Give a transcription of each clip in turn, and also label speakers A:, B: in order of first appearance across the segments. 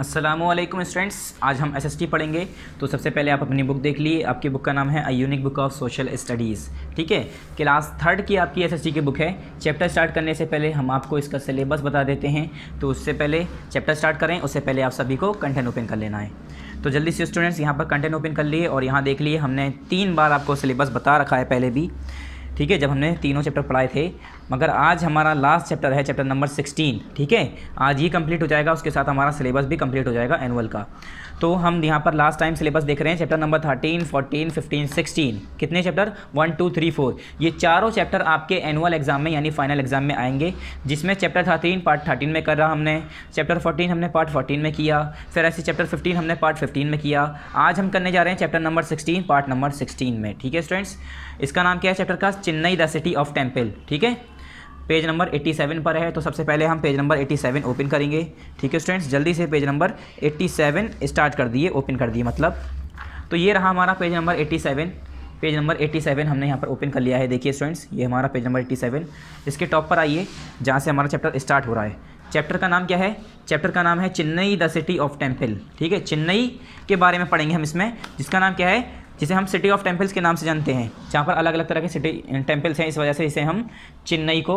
A: Aslam students आज हम SST पढ़ेंगे तो सबसे पहले आप अपनी बुक देख लीजिए आपकी बुक का नाम है a unique book of social studies ठीक है क्लास थर्ड की आपकी एसएसटी की बुक है चैप्टर स्टार्ट करने से पहले हम आपको इसका सिलेबस बता देते हैं तो उससे पहले चैप्टर स्टार्ट करें उससे पहले आप सभी को कंटेंट ओपन कर लेना है तो जल्दी से स्टूडेंट्स यहाँ पर कंटेंट ओपन कर लिए और यहाँ देख लिए हमने तीन बार आपको सिलेबस बता रखा है पहले भी ठीक है जब हमने तीनों चैप्टर पढ़ाए थे मगर आज हमारा लास्ट चैप्टर है चैप्टर नंबर सिक्सटीन ठीक है आज ये कंप्लीट हो जाएगा उसके साथ हमारा सिलेबस भी कंप्लीट हो जाएगा एनुअल का तो हम यहाँ पर लास्ट टाइम सिलेबस देख रहे हैं chapter number thirteen fourteen fifteen sixteen कितने chapter one two three four ये चारों चैप्टर आपके एनुअल एग्जाम में यानी फाइनल एग्जाम में आएंगे जिसमें चैप्टर थर्टीन पार्ट थर्टीन में कर रहा हमने चैप्टर फोर्टीन हमने पार्ट फोर्टीन में किया फिर ऐसे चैप्टर फिफ्टीन हमने पार्ट फिफ्टीन में किया आज हम करने जा रहे हैं chapter number sixteen part number sixteen में ठीक है स्टूडेंट्स इसका नाम क्या है चैप्टर का Chennai the city of temple ठीक है पेज नंबर 87 पर है तो सबसे पहले हम पेज नंबर 87 ओपन करेंगे ठीक है स्टूडेंट्स जल्दी से पेज नंबर 87 स्टार्ट कर दिए ओपन कर दिए मतलब तो ये रहा हमारा पेज नंबर 87 पेज नंबर 87 हमने यहाँ पर ओपन कर लिया है देखिए स्टूडेंट्स ये हमारा पेज नंबर 87 इसके टॉप पर आइए जहाँ से हमारा चैप्टर स्टार्ट हो रहा है चैप्टर का नाम क्या है चैप्टर का नाम है Chennai the city of temple ठीक है चेन्नई के बारे में पढ़ेंगे हम इसमें जिसका नाम क्या है जिसे हम सिटी ऑफ टेम्पल्स के नाम से जानते हैं जहाँ पर अलग अलग तरह के सिटी टेम्पल्स हैं इस वजह से इसे हम चेन्नई को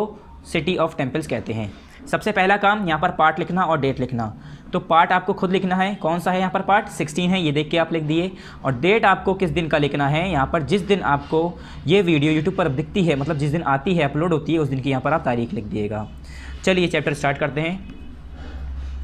A: सिटी ऑफ टेम्पल्स कहते हैं सबसे पहला काम यहाँ पर पार्ट लिखना और डेट लिखना तो पार्ट आपको खुद लिखना है कौन सा है यहाँ पर पार्ट 16 है ये देख के आप लिख दिए और डेट आपको किस दिन का लिखना है यहाँ पर जिस दिन आपको ये वीडियो यूट्यूब पर दिखती है मतलब जिस दिन आती है अपलोड होती है उस दिन की यहाँ पर आप तारीख लिख दिएगा चलिए चैप्टर स्टार्ट करते हैं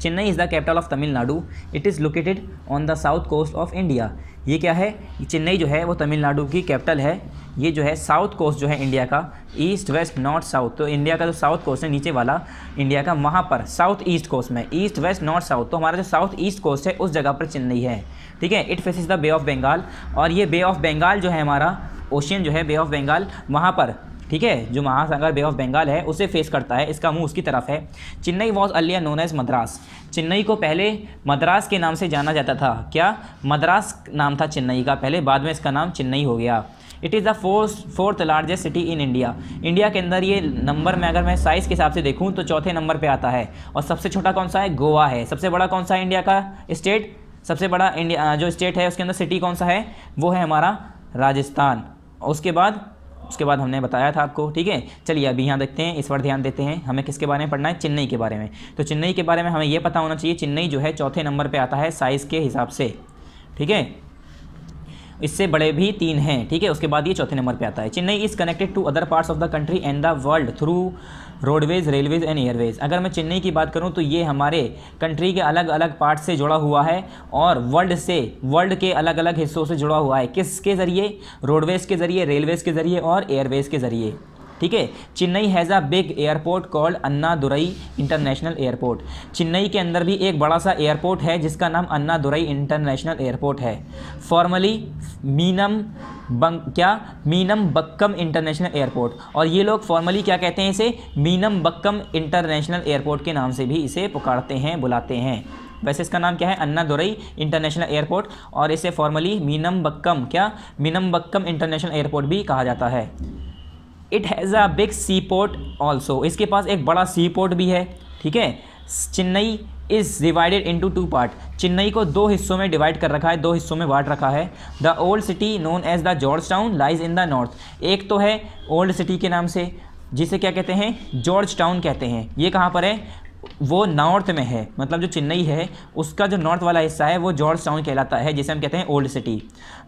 A: Chennai is the capital of Tamil Nadu it is located on the south coast of India ये क्या है चेन्नई जो है वो तमिलनाडु की कैपिटल है ये जो है साउथ कोस्ट जो है इंडिया का ईस्ट वेस्ट नॉर्थ साउथ तो इंडिया का जो साउथ कोस्ट है नीचे वाला इंडिया का वहाँ पर साउथ ईस्ट कोस्ट में ईस्ट वेस्ट नॉर्थ साउथ तो हमारा जो साउथ ईस्ट कोस्ट है उस जगह पर चेन्नई है ठीक है it faces the bay of Bengal और ये बे ऑफ बंगाल जो है हमारा ओशियन जो है बे ऑफ बंगाल वहाँ पर ठीक है जो महासागर बे ऑफ बंगाल है उसे फेस करता है इसका मुंह उसकी तरफ है Chennai was earlier known as Madras Chennai को पहले मद्रास के नाम से जाना जाता था क्या मद्रास नाम था चेन्नई का पहले बाद में इसका नाम चेन्नई हो गया it is the fourth fourth largest city in India India के अंदर ये नंबर में अगर मैं साइज़ के हिसाब से देखूँ तो चौथे नंबर पे आता है और सबसे छोटा कौन सा है गोवा है सबसे बड़ा कौन सा है इंडिया का स्टेट सबसे बड़ा इंडिया जो स्टेट है उसके अंदर सिटी कौन सा है वो है हमारा राजस्थान उसके बाद उसके बाद हमने बताया था आपको ठीक है चलिए अभी यहाँ देखते हैं इस पर ध्यान देते हैं हमें किसके बारे में पढ़ना है चेन्नई के बारे में तो चेन्नई के बारे में हमें यह पता होना चाहिए चेन्नई जो है चौथे नंबर पर आता है साइज़ के हिसाब से ठीक है इससे बड़े भी तीन हैं ठीक है उसके बाद ये चौथे नंबर पे आता है Chennai is connected to other parts of the country and the world through roadways railways and airways अगर मैं चेन्नई की बात करूँ तो ये हमारे कंट्री के अलग अलग पार्ट से जुड़ा हुआ है और वर्ल्ड से वर्ल्ड के अलग अलग हिस्सों से जुड़ा हुआ है किसके ज़रिए रोडवेज़ के ज़रिए रेलवेज़ के ज़रिए और एयरवेज़ के ज़रिए ठीक है Chennai has a big airport called Anna Durai international airport Chennai के अंदर भी एक बड़ा सा एयरपोर्ट है जिसका नाम अन्ना दुरई इंटरनेशनल एयरपोर्ट है फॉर्मली मीनम बंग क्या मीनम बक्कम इंटरनेशनल एयरपोर्ट और ये लोग फॉर्मली क्या कहते हैं इसे मीनम बक्कम इंटरनेशनल एयरपोर्ट के नाम से भी इसे पुकारते हैं बुलाते हैं वैसे इसका नाम क्या है अन्ना दुरई इंटरनेशनल एयरपोर्ट और इसे फॉर्मली मीनम बक्कम क्या मीनम बक्कम इंटरनेशनल एयरपोर्ट भी कहा जाता है it has a big sea port also इसके पास एक बड़ा सी पोर्ट भी है ठीक है Chennai is divided into two part Chennai को दो हिस्सों में डिवाइड कर रखा है दो हिस्सों में बांट रखा है the old city known as the George town lies in the north एक तो है ओल्ड सिटी के नाम से जिसे क्या कहते हैं जॉर्ज टाउन कहते हैं ये कहाँ पर है वो नॉर्थ में है मतलब जो चेन्नई है उसका जो नॉर्थ वाला हिस्सा है वो जॉर्ज टाउन कहलाता है जिसे हम कहते हैं old city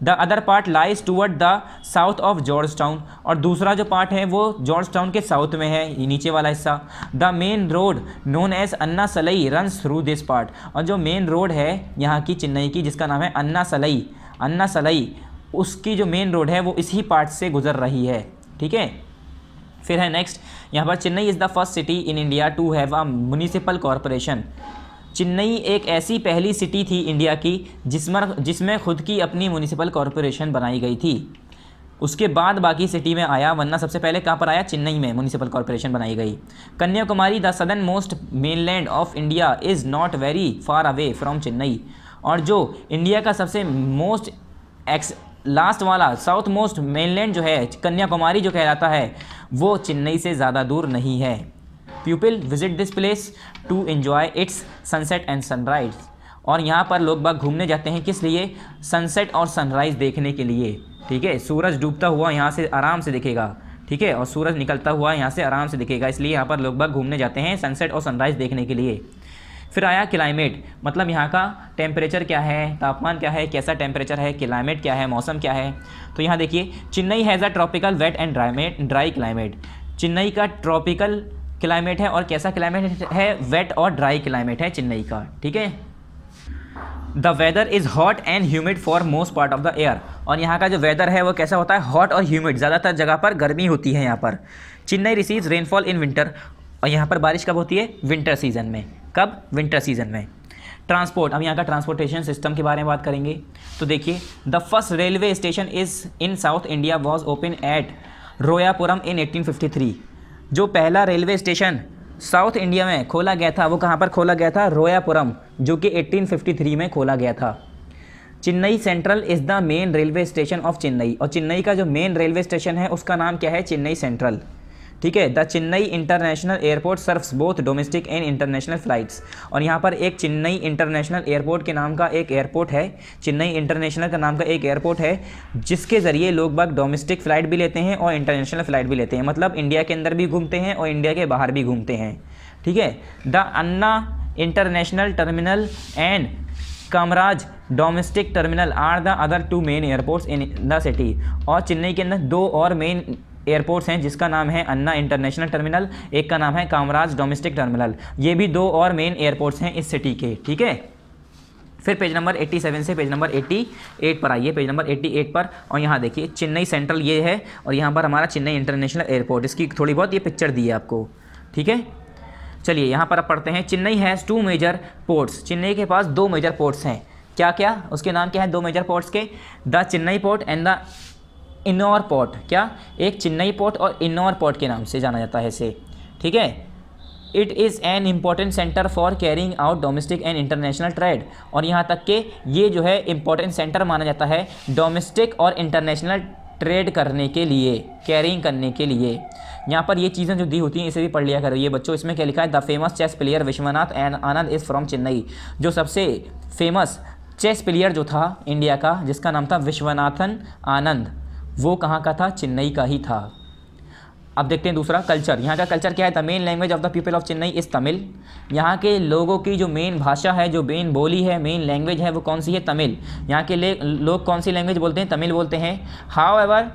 A: the other part lies toward the south of George town और दूसरा जो पार्ट है वो जॉर्ज टाउन के साउथ में है ये नीचे वाला हिस्सा the main road known as Anna Salai run through this part और जो मेन रोड है यहाँ की चेन्नई की जिसका नाम है अन्ना सलई अन्ना सलई उसकी जो मेन रोड है वो इसी पार्ट से गुजर रही है ठीक है फिर है नेक्स्ट यहाँ पर Chennai is the first city in India to have a municipal corporation Chennai एक ऐसी पहली सिटी थी इंडिया की जिसमें जिसमें खुद की अपनी म्यूनिसिपल कॉरपोरेशन बनाई गई थी उसके बाद बाकी सिटी में आया वरना सबसे पहले कहाँ पर आया चेन्नई में म्यूनिसिपल कॉरपोरेशन बनाई गई Kanyakumari the southern most mainland of India is not very far away from Chennai और जो इंडिया का सबसे मोस्ट एक्स लास्ट वाला साउथ मोस्ट मेनलैंड जो है कन्याकुमारी जो कहलाता है वो चेन्नई से ज़्यादा दूर नहीं है people visit this place to enjoy its sunset and sunrise और यहाँ पर लोग बाग घूमने जाते हैं किस लिए सनसेट और सनराइज़ देखने के लिए ठीक है सूरज डूबता हुआ यहाँ से आराम से दिखेगा ठीक है और सूरज निकलता हुआ यहाँ से आराम से दिखेगा इसलिए यहाँ पर लोग बाग घूमने जाते हैं सनसेट और सनराइज़ देखने के लिए फिर आया क्लाइमेट मतलब यहाँ का टेम्परेचर क्या है तापमान क्या है कैसा टेम्परेचर है क्लाइमेट क्या है मौसम क्या है तो यहाँ देखिए Chennai has a tropical wet and ड्राईमेट ड्राई क्लाइमेट चेन्नई का ट्रॉपिकल क्लाइमेट है और कैसा क्लाइमेट है वेट और ड्राई क्लाइमेट है चेन्नई का ठीक है the weather is hot and humid for most part of the year और यहाँ का जो वेदर है वो कैसा होता है हॉट और ह्यूमिड ज़्यादातर जगह पर गर्मी होती है यहाँ पर Chennai receives rainfall in winter और यहाँ पर बारिश कब होती है विंटर सीजन में कब विंटर सीजन में ट्रांसपोर्ट हम यहाँ का ट्रांसपोर्टेशन सिस्टम के बारे में बात करेंगे तो देखिए the first railway station is in south India was open at Royapuram in 1853 जो पहला रेलवे स्टेशन साउथ इंडिया में खोला गया था वो कहाँ पर खोला गया था रोयापुरम जो कि 1853 में खोला गया था Chennai central is the main railway station of Chennai और चेन्नई का जो मेन रेलवे स्टेशन है उसका नाम क्या है चेन्नई सेंट्रल ठीक है the Chennai international airport serves both domestic and international flights और यहाँ पर एक चेन्नई इंटरनेशनल एयरपोर्ट के नाम का एक एयरपोर्ट है चेन्नई इंटरनेशनल का नाम का एक एयरपोर्ट है जिसके ज़रिए लोग बाग डोमेस्टिक फ़्लाइट भी लेते हैं और इंटरनेशनल फ़्लाइट भी लेते हैं मतलब इंडिया के अंदर भी घूमते हैं और इंडिया के बाहर भी घूमते हैं ठीक है the Anna international terminal and Kamaraj domestic terminal are the other two main airports in the city और चेन्नई के अंदर दो और मेन एयरपोर्ट्स हैं जिसका नाम है अन्ना इंटरनेशनल टर्मिनल एक का नाम है कामराज डोमेस्टिक टर्मिनल ये भी दो और मेन एयरपोर्ट्स हैं इस सिटी के ठीक है फिर पेज नंबर 87 से पेज नंबर 88 पर आइए पेज नंबर 88 पर और यहाँ देखिए चेन्नई सेंट्रल ये है और यहाँ पर हमारा चेन्नई इंटरनेशनल एयरपोर्ट इसकी थोड़ी बहुत ये पिक्चर दी है आपको ठीक है चलिए यहाँ पर आप पढ़ते हैं Chennai has two major ports Chennai के पास दो मेजर पोर्ट्स हैं क्या क्या उसके नाम क्या है दो मेजर पोर्ट्स के the Chennai port and the Ennore port क्या एक चेन्नई पोर्ट और इनोर पोर्ट के नाम से जाना जाता है इसे ठीक है it is an important centre for carrying out domestic and international trade और यहाँ तक के ये जो है इम्पॉर्टेंट सेंटर माना जाता है डोमेस्टिक और इंटरनेशनल ट्रेड करने के लिए कैरिंग करने के लिए यहाँ पर ये चीज़ें जो दी होती हैं इसे भी पढ़ लिया है बच्चों इसमें क्या लिखा है the famous chess player Vishwanath and Anand is from Chennai जो सबसे फेमस चेस प्लेयर जो था इंडिया का जिसका नाम था विश्वनाथन आनंद वो कहाँ का था चेन्नई का ही था अब देखते हैं दूसरा कल्चर यहाँ का कल्चर क्या है the main language of the people of Chennai is Tamil यहाँ के लोगों की जो मेन भाषा है जो मेन बोली है मेन लैंग्वेज है वो कौन सी है तमिल यहाँ के लोग कौन सी लैंग्वेज बोलते हैं तमिल बोलते हैं however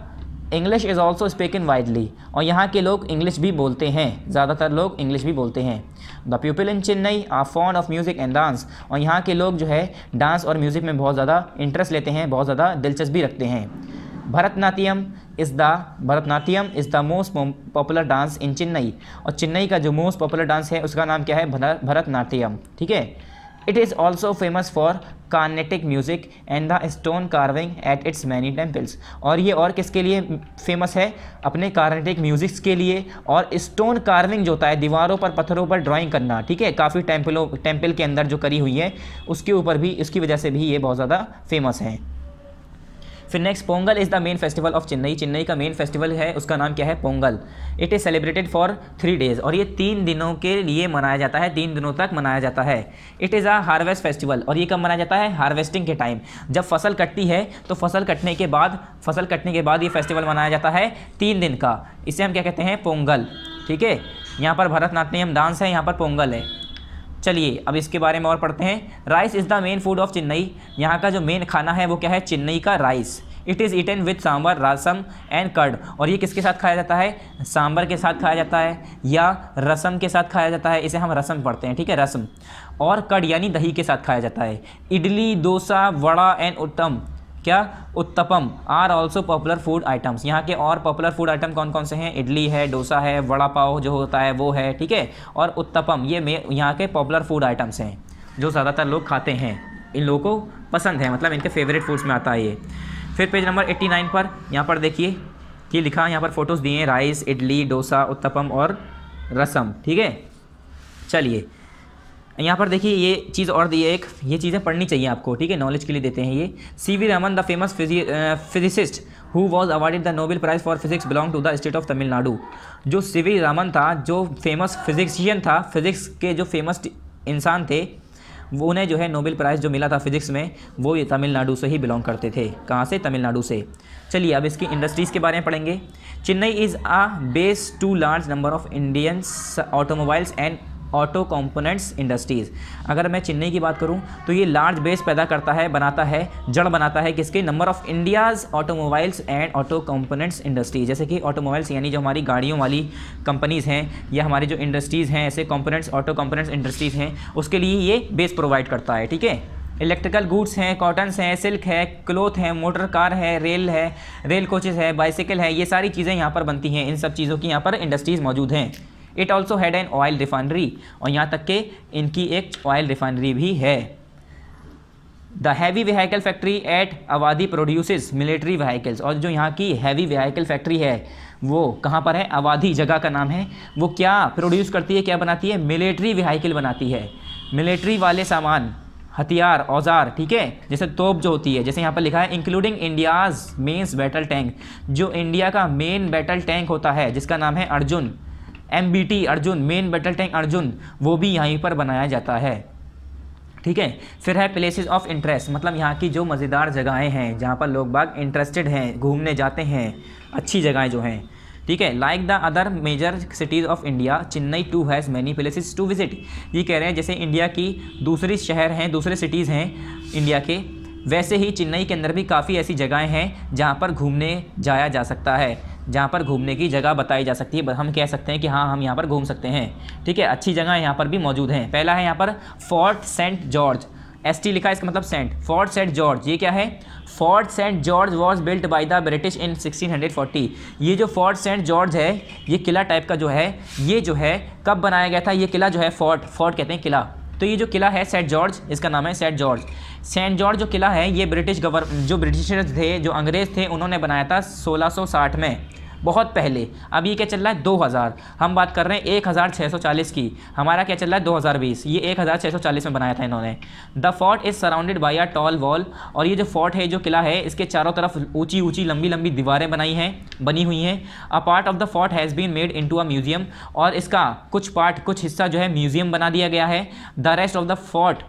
A: English is also spoken widely और यहाँ के लोग इंग्लिश भी बोलते हैं ज़्यादातर लोग इंग्लिश भी बोलते हैं the people in Chennai are fond of music and dance और यहाँ के लोग जो है डांस और म्यूज़िक में बहुत ज़्यादा इंटरेस्ट लेते हैं बहुत ज़्यादा दिलचस्पी रखते हैं Bharatanatyam is the Bharatanatyam is the most popular dance in Chennai और चेन्नई का जो मोस्ट पॉपुलर डांस है उसका नाम क्या है भरतनाट्यम ठीक है it is also famous for Carnatic music and the stone carving at its many temples और ये और किसके लिए फेमस है अपने कार्नेटिक म्यूज़िक्स के लिए और स्टोन कार्विंग जो होता है दीवारों पर पत्थरों पर ड्राॅइंग करना ठीक है काफ़ी टेम्पलों टेम्पल के अंदर जो करी हुई है उसके ऊपर भी इसकी वजह से भी ये बहुत ज़्यादा फेमस है फिर next Pongal is the main festival of Chennai Chennai का मेन फेस्टिवल है उसका नाम क्या है Pongal it is celebrated for three days और ये तीन दिनों के लिए मनाया जाता है तीन दिनों तक मनाया जाता है it is a harvest festival और ये कब मनाया जाता है हार्वेस्टिंग के टाइम जब फसल कटती है तो फसल कटने के बाद फसल कटने के बाद ये फेस्टिवल मनाया जाता है तीन दिन का इसे हम क्या कहते हैं पोंगल ठीक है यहाँ पर भरतनाट्यम डांस है यहाँ पर पोंगल है चलिए अब इसके बारे में और पढ़ते हैं rice is the main food of Chennai यहाँ का जो मेन खाना है वो क्या है चेन्नई का rice it is eaten with sambar rasam and curd और ये किसके साथ खाया जाता है सांबर के साथ खाया जाता है या रसम के साथ खाया जाता है इसे हम रसम पढ़ते हैं ठीक है रसम और कर्ड यानी दही के साथ खाया जाता है इडली डोसा वड़ा एंड उत्तम क्या uttapam are also popular food items यहाँ के और पॉपुलर फूड आइटम कौन कौन से हैं इडली है डोसा है वड़ा पाव जो होता है वो है ठीक है और उत्तपम ये मे यहाँ के पॉपुलर फूड आइटम्स हैं जो ज़्यादातर लोग खाते हैं इन लोगों को पसंद है मतलब इनके फेवरेट फूड्स में आता है ये फिर पेज नंबर 89 पर यहाँ पर देखिए कि लिखा यहाँ पर फ़ोटोज़ दिए राइस इडली डोसा उत्तपम और रसम ठीक है चलिए यहाँ पर देखिए ये चीज़ और दी है एक ये चीज़ें पढ़नी चाहिए आपको ठीक है नॉलेज के लिए देते हैं ये C V Raman the famous physicist who was awarded the Nobel prize for physics belong to the state of Tamil Nadu जो सी वी रमन था जो फेमस फिजिक्सियन था फिजिक्स के जो फेमस इंसान थे वो उन्हें जो है नोबेल प्राइज़ जो मिला था फिजिक्स में वो ये तमिलनाडु से ही बिलोंग करते थे कहाँ से तमिलनाडु से चलिए अब इसकी इंडस्ट्रीज़ के बारे में पढ़ेंगे Chennai is a base to large number of Indians automobiles and auto components industries अगर मैं चेन्नई की बात करूं तो ये लार्ज बेस पैदा करता है बनाता है जड़ बनाता है किसके number of India's automobiles and auto components industries जैसे कि ऑटोमोबाइल्स यानी जो हमारी गाड़ियों वाली कंपनीज़ हैं या हमारी जो इंडस्ट्रीज़ हैं ऐसे कंपोनेंट्स ऑटो कंपोनेंट्स इंडस्ट्रीज़ हैं उसके लिए ये बेस प्रोवाइड करता है ठीक है इलेक्ट्रिकल गुड्स हैं कॉटन्स हैं सिल्क है क्लोथ है मोटर कार है रेल है रेल कोचेज़ है बाइसिकल है ये सारी चीज़ें यहाँ पर बनती हैं इन सब चीज़ों की यहाँ पर इंडस्ट्रीज़ मौजूद हैं it also had an oil refinery और यहाँ तक के इनकी एक ऑयल रिफाइनरी भी है the heavy vehicle factory at Avadi produces military vehicles और जो यहाँ की हैवी वहीकल फैक्ट्री है वो कहाँ पर है आवादी जगह का नाम है वो क्या प्रोड्यूस करती है क्या बनाती है मिलिट्री वहीकल बनाती है मिलिट्री वाले सामान हथियार औजार ठीक है जैसे तोप जो होती है जैसे यहाँ पर लिखा है including India's mains battle tank जो इंडिया का मेन बैटल टैंक होता है जिसका नाम है Arjun M Arjun main battle tank Arjun वो भी यहीं पर बनाया जाता है ठीक है फिर है प्लेसेस ऑफ इंटरेस्ट मतलब यहाँ की जो मज़ेदार जगहें हैं जहाँ पर लोग बाग इंटरेस्टेड हैं घूमने जाते हैं अच्छी जगहें जो हैं ठीक है like the other major cities of India Chennai too has many places to visit ये कह रहे हैं जैसे इंडिया की दूसरी शहर हैं दूसरे सिटीज़ हैं इंडिया के वैसे ही चेन्नई के अंदर भी काफ़ी ऐसी जगहें हैं जहाँ पर घूमने जाया जा सकता है जहाँ पर घूमने की जगह बताई जा सकती है हम कह सकते हैं कि हाँ हम यहाँ पर घूम सकते हैं ठीक है अच्छी जगह यहाँ पर भी मौजूद हैं पहला है यहाँ पर fort Saint George S T लिखा है इसका मतलब सेंट फोर्ट सेंट जॉर्ज ये क्या है fort Saint George was built by the British in 1640 ये जो फोर्ट सेंट जॉर्ज है ये किला टाइप का जो है ये जो है कब बनाया गया था ये किला जो है फोर्ट फोर्ट कहते हैं किला तो ये जो किला है सेंट जॉर्ज इसका नाम है सेंट जॉर्ज सेंट जॉर्ज जो किला है ये ब्रिटिश गवर्न जो ब्रिटिशर्स थे जो अंग्रेज़ थे उन्होंने बनाया था 1660 में बहुत पहले अब ये क्या चल रहा है दो हज़ार हम बात कर रहे हैं एक हज़ार छः सौ चालीस की हमारा क्या चल रहा है दो हज़ार बीस ये एक हज़ार छः सौ चालीस में बनाया था इन्होंने the fort is surrounded by a tall wall और ये जो फोर्ट है जो किला है इसके चारों तरफ ऊँची ऊँची लंबी लंबी दीवारें बनाई हैं बनी हुई हैं a part of the fort has been made in a museum और इसका कुछ पार्ट कुछ हिस्सा जो है म्यूज़ियम बना दिया गया है the rest of the fort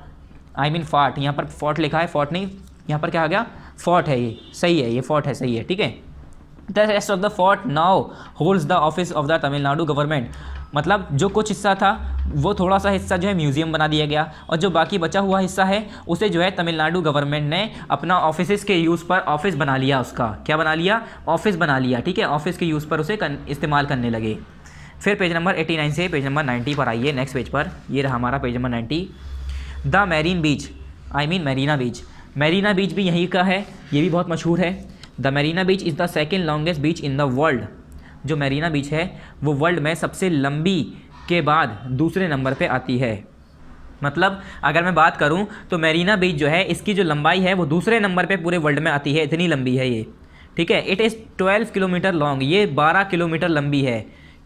A: I mean fort यहाँ पर फोर्ट लिखा है फोर्ट नहीं यहाँ पर क्या आ गया फोर्ट है ये सही है ये फोर्ट है सही है ठीक है the rest of the fort now holds the office of the Tamil Nadu government मतलब जो कुछ हिस्सा था वो थोड़ा सा हिस्सा जो है म्यूज़ियम बना दिया गया और जो बाकी बचा हुआ हिस्सा है उसे जो है तमिलनाडु गवर्नमेंट ने अपना ऑफिस के यूज़ पर ऑफिस बना लिया उसका क्या बना लिया ऑफिस बना लिया ठीक है ऑफिस के यूज़ पर उसे कर, इस्तेमाल करने लगे फिर पेज नंबर 89 से पेज नंबर 90 पर आइए नेक्स्ट पेज पर ये रहा हमारा page number ninety the marine beach I mean Marina beach Marina beach भी यहीं का है ये भी बहुत मशहूर है the Marina beach is the second longest beach in the world जो मेरीना बीच है वो वर्ल्ड में सबसे लंबी के बाद दूसरे नंबर पे आती है मतलब अगर मैं बात करूं तो मेरीना बीच जो है इसकी जो लंबाई है वो दूसरे नंबर पे पूरे वर्ल्ड में आती है इतनी लंबी है ये ठीक है it is twelve kilometre long ये बारह किलोमीटर लंबी है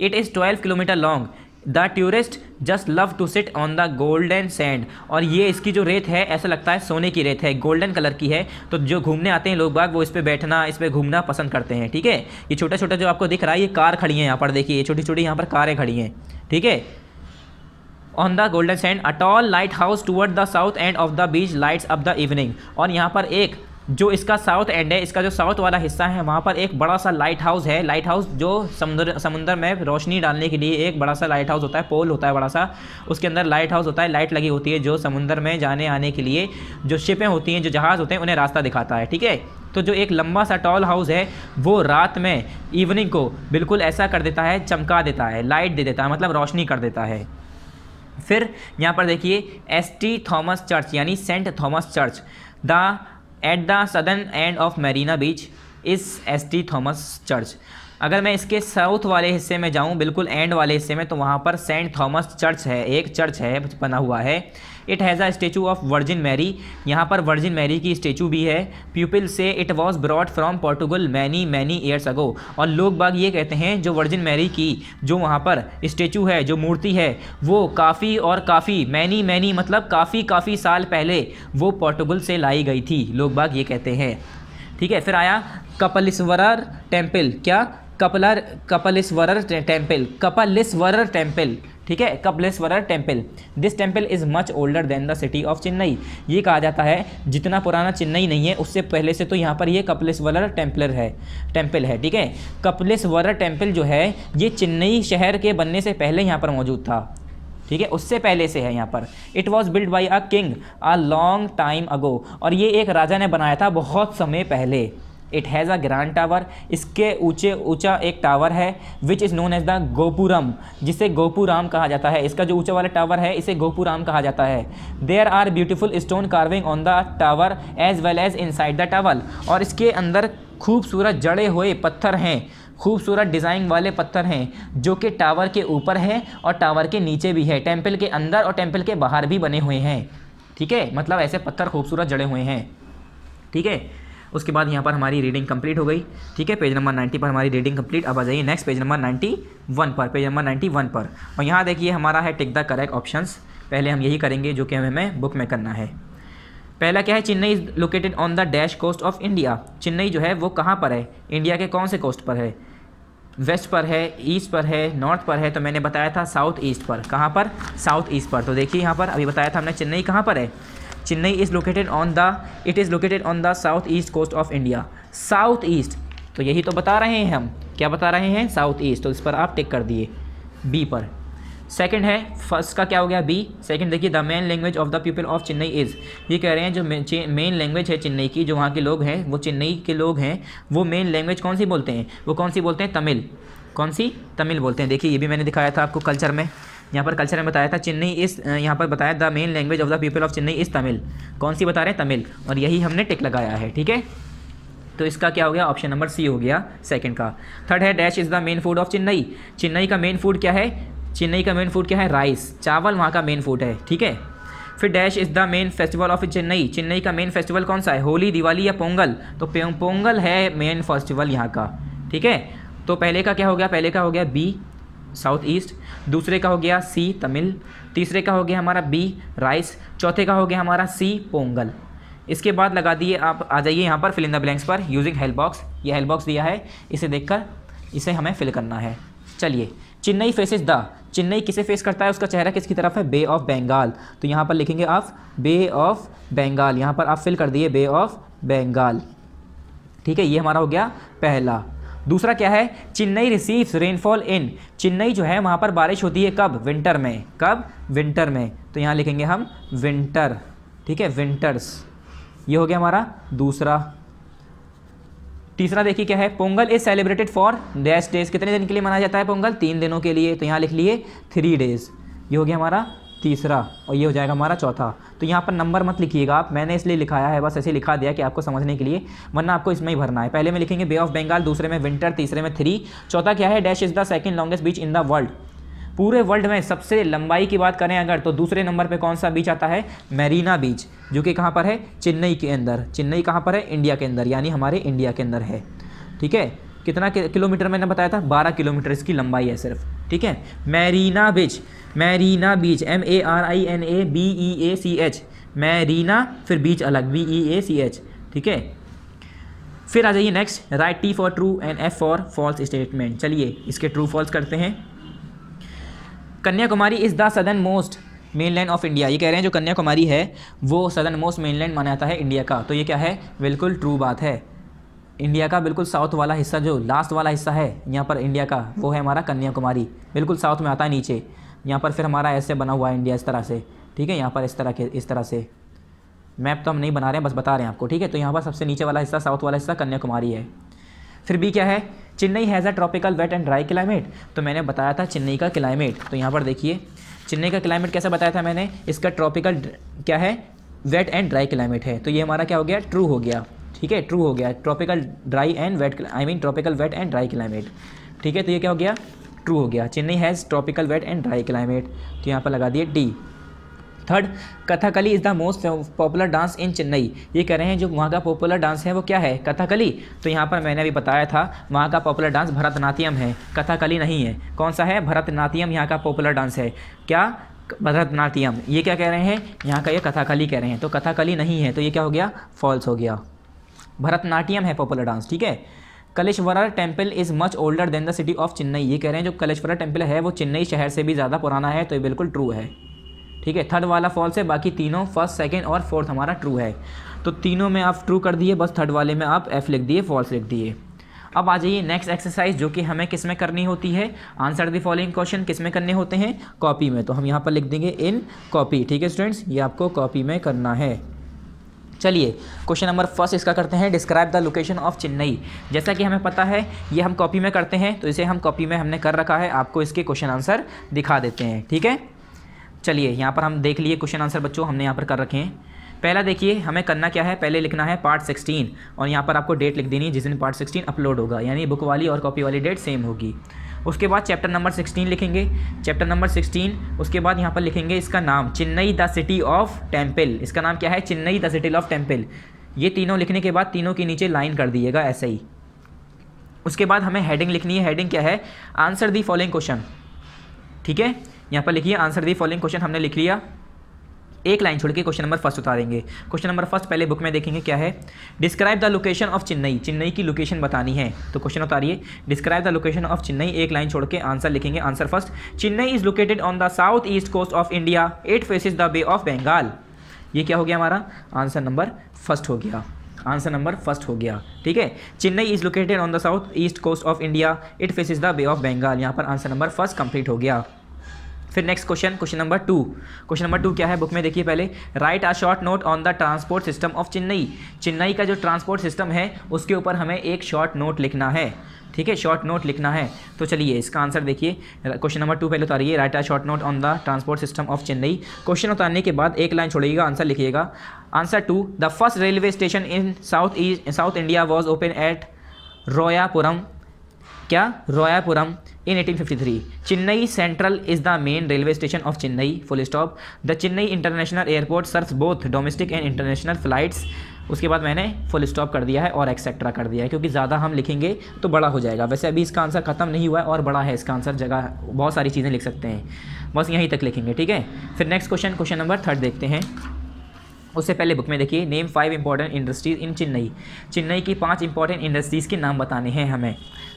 A: it is twelve kilometre long the tourist just love to sit on the golden sand और ये इसकी जो रेत है ऐसा लगता है सोने की रेत है गोल्डन कलर की है तो जो घूमने आते हैं लोग बाग वो इस पर बैठना इस पर घूमना पसंद करते हैं ठीक है ये छोटा छोटा जो आपको दिख रहा है ये कार खड़ी है यहाँ पर देखिए छोटी छोटी यहाँ पर कारें खड़ी हैं ठीक है on the golden sand a tall lighthouse toward the south end of the beach lights up the evening और यहाँ पर एक जो इसका साउथ एंड है इसका जो साउथ वाला हिस्सा है वहाँ पर एक बड़ा सा लाइट हाउस है लाइट हाउस जो समुद्र समुद्र में रोशनी डालने के लिए एक बड़ा सा लाइट हाउस होता है पोल होता है बड़ा सा उसके अंदर लाइट हाउस होता है लाइट लगी होती है जो समुद्र में जाने आने के लिए जो शिपें होती हैं जो जहाज़ होते हैं उन्हें रास्ता दिखाता है ठीक है तो जो एक लंबा सा टॉल हाउस है वो रात में इवनिंग को बिल्कुल ऐसा कर देता है चमका देता है लाइट दे देता है मतलब रोशनी कर देता है फिर यहाँ पर देखिए एस टी थॉमस चर्च यानी saint Thomas church the at the southern end of Marina beach इस एस टी थॉमस चर्च अगर मैं इसके साउथ वाले हिस्से में जाऊं बिल्कुल एंड वाले हिस्से में तो वहाँ पर सेंट थॉमस चर्च है एक चर्च है बना हुआ है it has a statue of Virgin Mary यहाँ पर वर्जिन मैरी की स्टेचू भी है पीपल से it was brought from Portugal many many years ago और लोग बाग ये कहते हैं जो वर्जिन मैरी की जो वहाँ पर स्टेचू है जो मूर्ति है वो काफ़ी और काफ़ी मैनी मैनी मतलब काफ़ी काफ़ी साल पहले वो पोर्टुगल से लाई गई थी लोग बाग ये कहते हैं ठीक है फिर आया कपलिस्वरर टेम्पल क्या कपलर कपलेश्वरर टेम्पल कपलेश्वरर टेम्पल ठीक है Kapaleeshwarar temple this temple is much older than the city of Chennai ये कहा जाता है जितना पुराना चेन्नई नहीं है उससे पहले से तो यहाँ पर ये कपलेश्वरर टेम्पलर है टेम्पल है ठीक है कपलेश्वरर टेम्पल जो है ये चेन्नई शहर के बनने से पहले यहाँ पर मौजूद था ठीक है उससे पहले से है यहाँ पर it was build by a king a long time ago और ये एक राजा ने बनाया था बहुत समय पहले it has a grand tower इसके ऊँचे ऊँचा एक टावर है which is known as the gopuram जिसे गोपुराम कहा जाता है इसका जो ऊंचा वाला टावर है इसे गोपुराम कहा जाता है there are beautiful stone carving on the tower as well as inside the tower और इसके अंदर खूबसूरत जड़े हुए पत्थर हैं खूबसूरत डिज़ाइन वाले पत्थर हैं जो कि टावर के ऊपर हैं और टावर के नीचे भी है टेम्पल के अंदर और टेम्पल के बाहर भी बने हुए हैं ठीक है मतलब ऐसे पत्थर खूबसूरत जड़े हुए हैं ठीक है उसके बाद यहाँ पर हमारी रीडिंग कंप्लीट हो गई ठीक है पेज नंबर नाइन्टी पर हमारी रीडिंग कंप्लीट अब आ जाइए नेक्स्ट पेज नंबर 91 वन पर पेज नंबर 91 वन पर और यहाँ देखिए हमारा है टिक द करेक्ट ऑप्शंस पहले हम यही करेंगे जो कि हमें बुक में करना है पहला क्या है Chennai is located on the dash coast of India Chennai जो है वो कहाँ पर है इंडिया के कौन से कोस्ट पर है वेस्ट पर है ईस्ट पर है नॉर्थ पर है तो मैंने बताया था साउथ ईस्ट पर कहाँ पर साउथ ईस्ट पर तो देखिए यहाँ पर अभी बताया था हमने चेन्नई कहाँ पर है Chennai is located on the it is located on the south east coast of India south east तो यही तो बता रहे हैं हम क्या बता रहे हैं साउथ ईस्ट तो इस पर आप टिक कर दिए बी पर सेकंड है फर्स्ट का क्या हो गया बी सेकंड देखिए the main language of the people of Chennai is ये कह रहे हैं जो मेन लैंग्वेज है चेन्नई की जो वहाँ के लोग हैं वो चेन्नई के लोग हैं वो मेन लैंग्वेज कौन सी बोलते हैं वो कौन सी बोलते हैं तमिल कौन सी तमिल बोलते हैं देखिए ये भी मैंने दिखाया था आपको कल्चर में यहाँ पर कल्चर में बताया था चेन्नई इस यहाँ पर बताया the main language of the people of Chennai is Tamil कौन सी बता रहे हैं तमिल और यही हमने टिक लगाया है ठीक है तो इसका क्या हो गया ऑप्शन नंबर सी हो गया सेकंड का थर्ड है dash is the main food of Chennai Chennai का मेन फूड क्या है चेन्नई का मेन फूड क्या है राइस चावल वहाँ का मेन फूड है ठीक है फिर dash is the main festival of Chennai Chennai का मेन फेस्टिवल कौन सा है होली दिवाली या पोंगल तो पोंगल है मेन फेस्टिवल यहाँ का ठीक है तो पहले का क्या हो गया पहले का हो गया बी साउथ ईस्ट दूसरे का हो गया सी तमिल तीसरे का हो गया हमारा बी राइस चौथे का हो गया हमारा सी पोंगल इसके बाद लगा दिए आप आ जाइए यहाँ पर फिल इन द ब्लैंक्स पर यूजिंग हेल्प बॉक्स ये हेल्प बॉक्स दिया है इसे देखकर इसे हमें फिल करना है चलिए चेन्नई फेसेस द चेन्नई किसे फेस करता है उसका चेहरा किसकी तरफ है बे ऑफ बंगाल तो यहाँ पर लिखेंगे आप बे ऑफ बंगाल यहाँ पर आप फिल कर दिए बे ऑफ बंगाल ठीक है ये हमारा हो गया पहला दूसरा क्या है Chennai receives rainfall in Chennai जो है वहाँ पर बारिश होती है कब विंटर में कब विंटर में तो यहाँ लिखेंगे हम विंटर ठीक है विंटर्स ये हो गया हमारा दूसरा तीसरा देखिए क्या है Pongal is celebrated for dash days कितने दिन के लिए मनाया जाता है पोंगल तीन दिनों के लिए तो यहाँ लिख लिए थ्री डेज ये हो गया हमारा तीसरा और ये हो जाएगा हमारा चौथा तो यहाँ पर नंबर मत लिखिएगा आप मैंने इसलिए लिखाया है बस ऐसे लिखा दिया कि आपको समझने के लिए वरना आपको इसमें ही भरना है पहले में लिखेंगे बे ऑफ बंगाल दूसरे में विंटर तीसरे में थ्री चौथा क्या है dash is the second longest beach in the world पूरे वर्ल्ड में सबसे लंबाई की बात करें अगर तो दूसरे नंबर पे कौन सा बीच आता है मेरीना बीच जो कि कहाँ पर है चेन्नई के अंदर चेन्नई कहाँ पर है इंडिया के अंदर यानी हमारे इंडिया के अंदर है ठीक है कितना किलोमीटर मैंने बताया था बारह किलोमीटर इसकी लंबाई है सिर्फ ठीक है Marina beach Marina beach M A R I N A B E A C H Marina फिर बीच अलग B E A C H ठीक है फिर आ जाइए next right T for true and F for false statement चलिए इसके ट्रू फॉल्स करते हैं Kanyakumari is the southern most mainland of India ये कह रहे हैं जो कन्याकुमारी है वो सदर्न मोस्ट मेनलैंड माना जाता है इंडिया का तो ये क्या है बिल्कुल ट्रू बात है इंडिया का बिल्कुल साउथ वाला हिस्सा जो लास्ट वाला हिस्सा है यहाँ पर इंडिया का वो है हमारा कन्याकुमारी बिल्कुल साउथ में आता है नीचे यहाँ पर फिर हमारा ऐसे बना हुआ है इंडिया इस तरह से ठीक है यहाँ पर इस तरह के इस तरह से मैप तो हम नहीं बना रहे हैं बस बता रहे हैं आपको ठीक है तो यहाँ पर सबसे नीचे वाला हिस्सा साउथ वाला हिस्सा कन्याकुमारी है फिर भी क्या है Chennai has a tropical wet and dry climate तो मैंने बताया था चेन्नई का क्लाइमेट तो यहाँ पर देखिए चेन्नई का क्लाइमेट कैसे बताया था मैंने इसका ट्रॉपिकल क्या है वेट एंड ड्राई क्लाइमेट है तो ये हमारा क्या हो गया ट्रू हो गया ठीक है ट्रू हो गया tropical dry and wet I mean tropical wet and dry climate ठीक है तो ये क्या हो गया ट्रू हो गया Chennai has tropical wet and dry climate तो यहाँ पर लगा दिए D third Kathakali is the most popular dance in Chennai ये कह रहे हैं जो वहाँ का पॉपुलर डांस है वो क्या है कथाकली तो यहाँ पर मैंने अभी बताया था वहाँ का पॉपुलर डांस भरतनाट्यम है कथाकली नहीं है कौन सा है भरतनाट्यम यहाँ का पॉपुलर डांस है क्या भरतनाट्यम ये क्या कह रहे हैं यहाँ का ये कथाकली कह रहे हैं तो कथाकली नहीं है तो ये क्या हो गया फॉल्स हो गया भरतनाट्यम है पॉपुलर डांस ठीक है Kaleshwara temple is much older than the city of Chennai ये कह रहे हैं जो कलेश्वरा टेम्पल है वो चेन्नई शहर से भी ज़्यादा पुराना है तो ये बिल्कुल ट्रू है ठीक है थर्ड वाला फॉल्स है बाकी तीनों फर्स्ट सेकेंड और फोर्थ हमारा ट्रू है तो तीनों में आप ट्रू कर दिए बस थर्ड वाले में आप एफ लिख दिए फॉल्स लिख दिए अब आ जाइए नेक्स्ट एक्सरसाइज जो कि हमें किस में करनी होती है आंसर द फॉलोइंग क्वेश्चन किस में करने होते हैं कॉपी में तो हम यहाँ पर लिख देंगे इन कॉपी ठीक है स्टूडेंट्स ये आपको कॉपी में करना है चलिए क्वेश्चन नंबर फर्स्ट इसका करते हैं describe the location of Chennai जैसा कि हमें पता है ये हम कॉपी में करते हैं तो इसे हम कॉपी में हमने कर रखा है आपको इसके क्वेश्चन आंसर दिखा देते हैं ठीक है चलिए यहाँ पर हम देख लिए क्वेश्चन आंसर बच्चों हमने यहाँ पर कर रखे हैं पहला देखिए हमें करना क्या है पहले लिखना है पार्ट सिक्सटीन और यहाँ पर आपको डेट लिख देनी है जिस दिन पार्ट सिक्सटीन अपलोड होगा यानी बुक वाली और कॉपी वाली डेट सेम होगी उसके बाद चैप्टर नंबर सिक्सटीन लिखेंगे चैप्टर नंबर सिक्सटीन उसके बाद यहाँ पर लिखेंगे इसका नाम Chennai the city of temple इसका नाम क्या है Chennai the city of temple ये तीनों लिखने के बाद तीनों के नीचे लाइन कर दिएगा ऐसे ही उसके बाद हमें हेडिंग लिखनी है हेडिंग क्या है आंसर दी फॉलोइंग क्वेश्चन ठीक है यहाँ पर लिखिए आंसर दी फॉलोइंग क्वेश्चन हमने लिख लिया एक लाइन छोड़ के क्वेश्चन नंबर फर्स्ट उतारेंगे क्वेश्चन नंबर फर्स्ट पहले बुक में देखेंगे क्या है describe the location of Chennai Chennai की लोकेशन बतानी है तो क्वेश्चन उतारिए describe the location of Chennai एक लाइन छोड़ के आंसर लिखेंगे answer first Chennai is located on the south east coast of India it faces the bay of Bengal ये क्या हो गया हमारा आंसर नंबर फर्स्ट हो गया आंसर नंबर फर्स्ट हो गया ठीक है Chennai is located on the south east coast of India it faces the bay of Bengal यहाँ पर आंसर नंबर फर्स्ट कंप्लीट हो गया फिर next question question number two question number two क्या है बुक में देखिए पहले write a short note on the transport system of Chennai Chennai का जो ट्रांसपोर्ट सिस्टम है उसके ऊपर हमें एक शॉर्ट नोट लिखना है ठीक है शॉर्ट नोट लिखना है तो चलिए इसका आंसर देखिए क्वेश्चन नंबर टू पहले उतारिए write a short note on the transport system of Chennai question उतारने के बाद एक लाइन छोड़िएगा आंसर लिखिएगा answer two the first railway station in south east south India was open at Royapuram क्या Royapuram in 1853 Chennai central is the main railway station of Chennai full stop the Chennai international airport serve both domestic and international flights उसके बाद मैंने full stop कर दिया है और etcetera कर दिया है क्योंकि ज़्यादा हम लिखेंगे तो बड़ा हो जाएगा वैसे अभी इसका आंसर ख़त्म नहीं हुआ है और बड़ा है इसका आंसर जगह बहुत सारी चीज़ें लिख सकते हैं बस यहीं तक लिखेंगे ठीक है फिर next question question number third देखते हैं उससे पहले बुक में देखिए name five important industries in Chennai Chennai की पांच इंपॉर्टेंट इंडस्ट्रीज़ के नाम बताने हैं हमें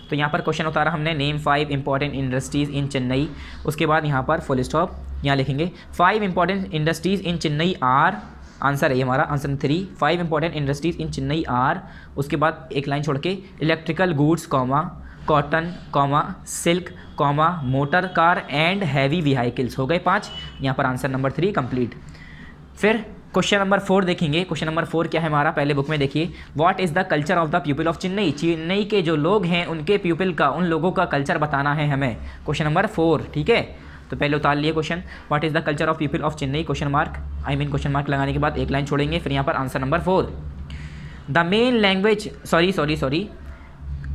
A: तो यहाँ पर क्वेश्चन उतारा हमने name five important industries in Chennai उसके बाद यहाँ पर फुल स्टॉप यहाँ लिखेंगे five important industries in Chennai are answer है हमारा answer three five important industries in Chennai are उसके बाद एक लाइन छोड़ के electrical goods comma cotton comma silk comma motor car and heavy vehicles हो गए पाँच यहाँ पर आंसर नंबर थ्री कंप्लीट फिर क्वेश्चन नंबर फोर देखेंगे क्वेश्चन नंबर फोर क्या है हमारा पहले बुक में देखिए what is the culture of the people of Chennai Chennai के जो लोग हैं उनके पीपल का उन लोगों का कल्चर बताना है हमें क्वेश्चन नंबर फोर ठीक है तो पहले उतार लिए question what is the culture of people of Chennai question mark I mean question mark लगाने के बाद एक लाइन छोड़ेंगे फिर यहाँ पर answer number four the main language sorry sorry sorry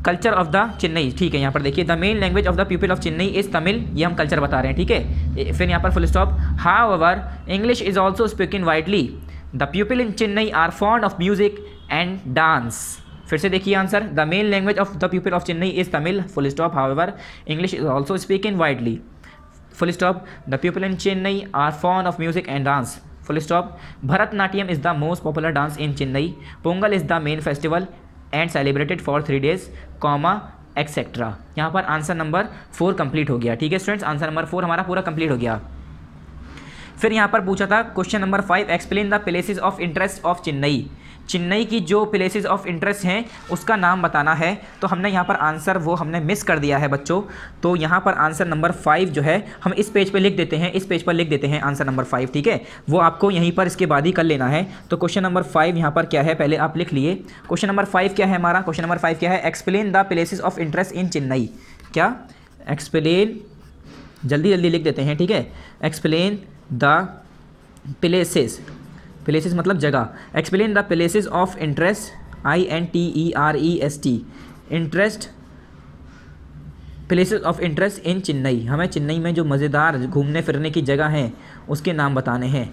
A: culture of the Chennai ठीक है यहाँ पर देखिए the main language of the people of Chennai is Tamil ये हम कल्चर बता रहे हैं ठीक है फिर यहाँ पर full stop however English is also speaking widely the people in Chennai are fond of music and dance फिर से देखिए answer the main language of the people of Chennai is Tamil full stop however English is also speaking widely full stop the people in Chennai are fond of music and dance full stop Bharatanatyam is the most popular dance in Chennai Pongal is the main festival and celebrated for three days comma etcetera यहाँ पर answer number four complete हो गया ठीक है students answer number four हमारा पूरा complete हो गया फिर यहाँ पर पूछा था question number five explain the places of interest of Chennai Chennai की जो प्लेसेस ऑफ इंटरेस्ट हैं उसका नाम बताना है तो हमने यहाँ पर आंसर वो हमने मिस कर दिया है बच्चों तो यहाँ पर आंसर नंबर फाइव जो है हम इस पेज पर लिख देते हैं इस पेज पर लिख देते हैं आंसर नंबर फाइव ठीक है वो आपको यहीं पर इसके बाद ही कर लेना है तो क्वेश्चन नंबर फाइव यहाँ पर क्या है पहले आप लिख लिए क्वेश्चन नंबर फाइव क्या है हमारा क्वेश्चन नंबर फाइव क्या है explain the places of interest in Chennai क्या एक्सप्लेन जल्दी जल्दी लिख देते हैं ठीक है एक्सप्लेन द प्लेसेस प्लेसेस मतलब जगह explain the places of interest I N T E R E S T interest places of interest in Chennai हमें चेन्नई में जो मज़ेदार घूमने फिरने की जगह हैं उसके नाम बताने हैं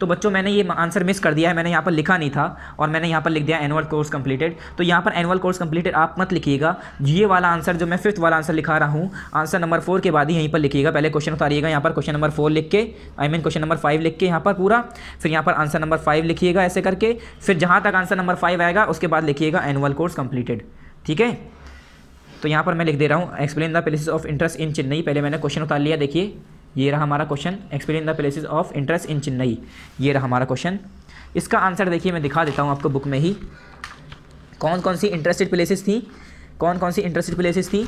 A: तो बच्चों मैंने ये आंसर मिस कर दिया है मैंने यहाँ पर लिखा नहीं था और मैंने यहाँ पर लिख दिया एनुअल कोर्स कंप्लीटेड तो यहाँ पर एनुअल कोर्स कंप्लीटेड आप मत लिखिएगा ये वाला आंसर जो मैं फिफ्थ वाला आंसर लिखा रहा हूँ आंसर नंबर फोर के बाद ही यहीं पर लिखिएगा पहले क्वेश्चन उतारिएगा यहाँ पर क्वेश्चन नंबर फोर लिख के I mean question number five लिख के यहाँ पर पूरा फिर यहाँ पर आंसर नंबर फाइव लिखिएगा ऐसे करके फिर जहाँ तक आंसर नंबर फाइव आएगा उसके बाद लिखिएगा एनुअल कोर्स कंप्लीटेड ठीक है तो यहाँ पर मैं लिख दे रहा हूँ explain the place of interest in Chennai पहले मैंने क्वेश्चन उतार लिया देखिए ये रहा हमारा question explain the places of interest in Chennai ये रहा हमारा क्वेश्चन इसका आंसर देखिए मैं दिखा देता हूँ आपको बुक में ही कौन कौन सी इंटरेस्टेड प्लेसेस थी कौन कौन सी इंटरेस्टेड प्लेसेस थी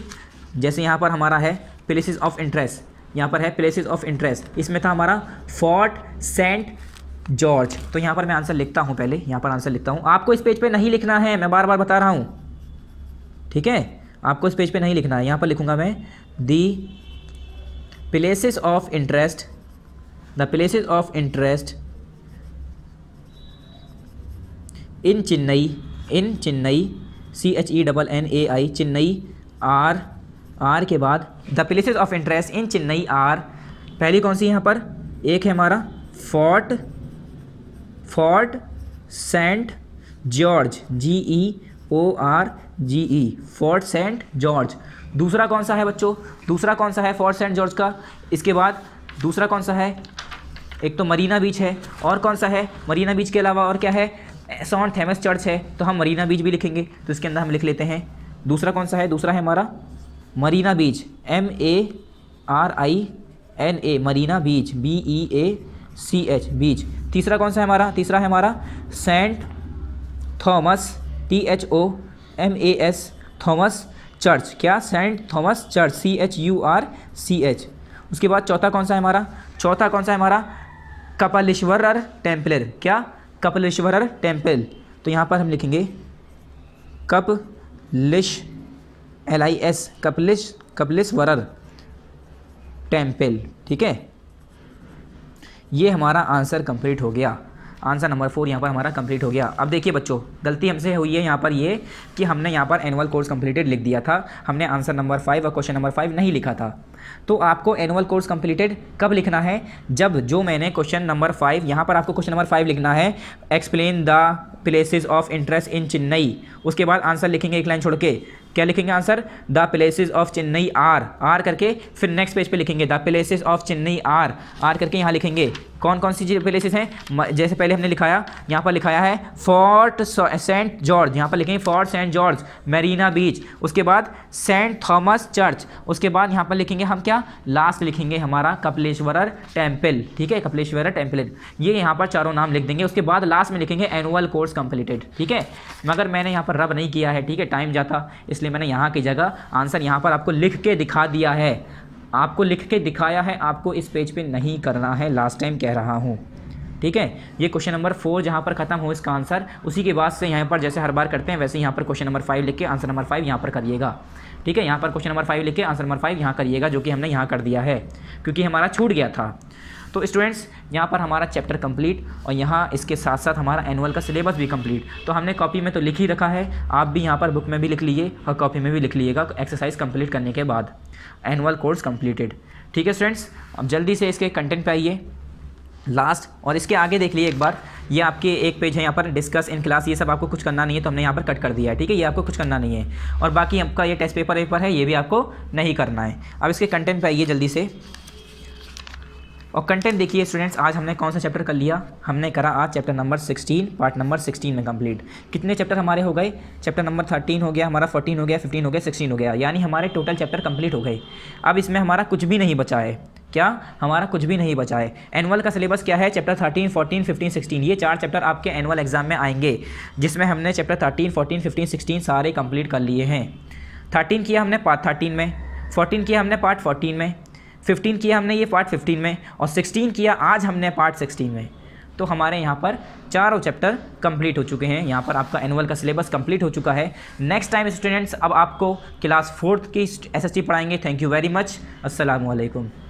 A: जैसे यहाँ पर हमारा है प्लेसेस ऑफ इंटरेस्ट यहाँ पर है प्लेसेस ऑफ इंटरेस्ट इसमें था हमारा फोर्ट सेंट जॉर्ज तो यहाँ पर मैं आंसर लिखता हूँ पहले यहाँ पर आंसर लिखता हूँ आपको इस पेज पे नहीं लिखना है मैं बार बार बता रहा हूँ ठीक है आपको इस पेज पे नहीं लिखना है यहाँ पर लिखूँगा मैं the places of interest the places of interest in chennai in chennai C H E double N A I Chennai are are के बाद the places of interest in Chennai are पहली कौन सी यहाँ पर एक है हमारा fort fort Saint George G E O R G E fort Saint George दूसरा कौन सा है बच्चों दूसरा कौन सा है फोर्ट सेंट जॉर्ज का इसके बाद दूसरा कौन सा है एक तो मरीना बीच है और कौन सा है मरीना बीच के अलावा और क्या है सॉन्ट थेमस चर्च है तो हम मरीना बीच भी लिखेंगे तो इसके अंदर हम लिख लेते हैं दूसरा कौन सा है दूसरा है हमारा Marina beach M A R I N A Marina beach B E A C H beach तीसरा कौन सा है हमारा तीसरा है हमारा saint Thomas T H O M A S Thomas church क्या saint Thomas church C H U R C H उसके बाद चौथा कौन सा है हमारा चौथा कौन सा है हमारा कपालेश्वरर टेम्पलर क्या कपालेश्वरर टेम्पल तो यहाँ पर हम लिखेंगे कप लिश एल आई एस कपलिश कपलेश्वरर टेम्पल ठीक है ये हमारा आंसर कंप्लीट हो गया आंसर नंबर फोर यहाँ पर हमारा कंप्लीट हो गया अब देखिए बच्चों गलती हमसे हुई है यहाँ पर ये कि हमने यहाँ पर एनुअल कोर्स कंप्लीटेड लिख दिया था हमने आंसर नंबर फाइव और क्वेश्चन नंबर फाइव नहीं लिखा था तो आपको एनुअल कोर्स कंप्लीटेड कब लिखना है जब जो मैंने क्वेश्चन नंबर फाइव यहाँ पर आपको क्वेश्चन नंबर फाइव लिखना है explain the places of interest in Chennai उसके बाद आंसर लिखेंगे एक लाइन छोड़ के क्या लिखेंगे answer the places of Chennai are are करके फिर नेक्स्ट पेज पे लिखेंगे the places of Chennai are are करके यहाँ लिखेंगे कौन कौन सी प्लेसेस हैं जैसे पहले हमने लिखाया यहाँ पर लिखाया है फोर्ट सेंट जॉर्ज यहाँ पर लिखेंगे fort Saint George Marina beach उसके बाद सेंट थॉमस चर्च उसके बाद यहाँ पर लिखेंगे हम क्या लास्ट लिखेंगे हमारा कपिलेश्वरर टेम्पल ठीक है कपिलेश्वरर टेम्पल ये यहाँ पर चारों नाम लिख देंगे उसके बाद लास्ट में लिखेंगे एनुअल कोर्स कंप्लीटेड ठीक है मगर मैंने यहाँ पर रब नहीं किया है ठीक है टाइम जाता इसलिए मैंने यहाँ की जगह आंसर यहाँ पर आपको लिख के दिखा दिया है आपको लिख के दिखाया है आपको इस पेज पे नहीं करना है लास्ट टाइम कह रहा हूँ ठीक है ये क्वेश्चन नंबर फोर जहाँ पर खत्म हो इसका आंसर उसी के बाद से यहाँ पर जैसे हर बार करते हैं वैसे यहाँ पर क्वेश्चन नंबर फाइव लिख के आंसर नंबर फाइव यहाँ पर करिएगा ठीक है यहाँ पर क्वेश्चन नंबर फाइव लिखे आंसर नंबर फाइव यहाँ करिएगा जो कि हमने यहाँ कर दिया है क्योंकि हमारा छूट गया था तो स्टूडेंट्स यहाँ पर हमारा चैप्टर कंप्लीट और यहाँ इसके साथ साथ हमारा एनुअल का सिलेबस भी कंप्लीट तो हमने कॉपी में तो लिख ही रखा है आप भी यहाँ पर बुक में भी लिख लीजिए और कॉपी में भी लिख लीजिएगा एक्सरसाइज कंप्लीट करने के बाद एनुअल कोर्स कंप्लीटेड ठीक है स्टूडेंट्स अब जल्दी से इसके कंटेंट पे आइए लास्ट और इसके आगे देख लिए एक बार ये आपके एक पेज है यहाँ पर डिस्कस इन क्लास ये सब आपको कुछ करना नहीं है तो हमने यहाँ पर कट कर दिया है ठीक है ये आपको कुछ करना नहीं है और बाकी आपका ये टेस्ट पेपर पेपर है ये भी आपको नहीं करना है अब इसके कंटेंट पर आइए जल्दी से और कंटेंट देखिए स्टूडेंट्स आज हमने कौन सा चैप्टर कर लिया हमने करा आज चैप्टर नंबर 16 पार्ट नंबर 16 में कंप्लीट कितने चैप्टर हमारे हो गए चैप्टर नंबर 13 हो गया हमारा 14 हो गया 15 हो गया 16 हो गया यानी हमारे टोटल चैप्टर कंप्लीट हो गए अब इसमें हमारा कुछ भी नहीं बचा है क्या हमारा कुछ भी नहीं बचा है एनुअल का सिलेबस क्या है chapter thirteen fourteen fifteen sixteen ये चार चैप्टर आपके एनुअल एग्जाम में आएंगे जिसमें हमने chapter thirteen fourteen fifteen sixteen सारे कंप्लीट कर लिए हैं थर्टीन किया हमने पार्ट थर्टीन में फोर्टीन किया हमने पार्ट फोर्टीन में फिफ्टीन किया हमने ये पार्ट फिफ्टीन में और सिक्सटीन किया आज हमने पार्ट सिक्सटीन में तो हमारे यहाँ पर चारों चैप्टर कंप्लीट हो चुके हैं यहाँ पर आपका एनुअल का सिलेबस कंप्लीट हो चुका है नेक्स्ट टाइम स्टूडेंट्स अब आपको क्लास फोर्थ की एसएसटी पढ़ाएंगे थैंक यू वेरी मच वालेकुम